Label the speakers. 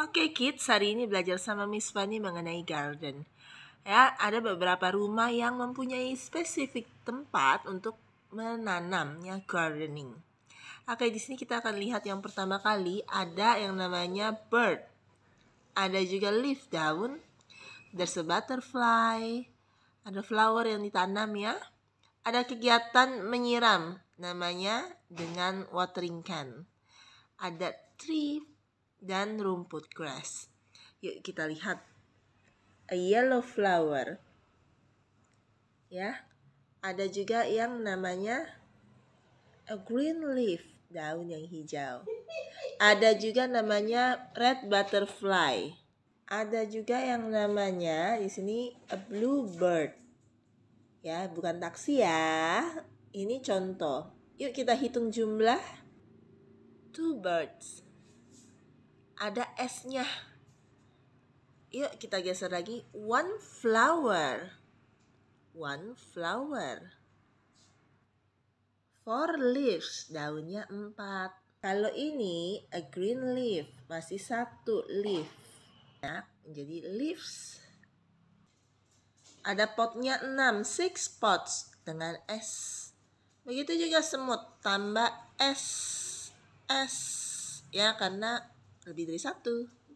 Speaker 1: Oke okay, kids, hari ini belajar sama Miss Fanny mengenai garden. Ya, ada beberapa rumah yang mempunyai spesifik tempat untuk menanamnya gardening. Oke, okay, di sini kita akan lihat yang pertama kali ada yang namanya bird. Ada juga leaf daun. There's a butterfly. Ada flower yang ditanam ya. Ada kegiatan menyiram namanya dengan watering can. Ada tree dan rumput grass. Yuk kita lihat. A yellow flower. Ya. Ada juga yang namanya a green leaf, daun yang hijau. Ada juga namanya red butterfly. Ada juga yang namanya di sini a blue bird. Ya, bukan taksi ya. Ini contoh. Yuk kita hitung jumlah. Two birds ada S-nya. Yuk kita geser lagi. One flower. One flower. Four leaves. Daunnya empat. Kalau ini a green leaf. Masih satu leaf. Ya, jadi leaves. Ada potnya enam. Six pots dengan S. Begitu juga semut. Tambah S. S. Ya, karena lebih dari satu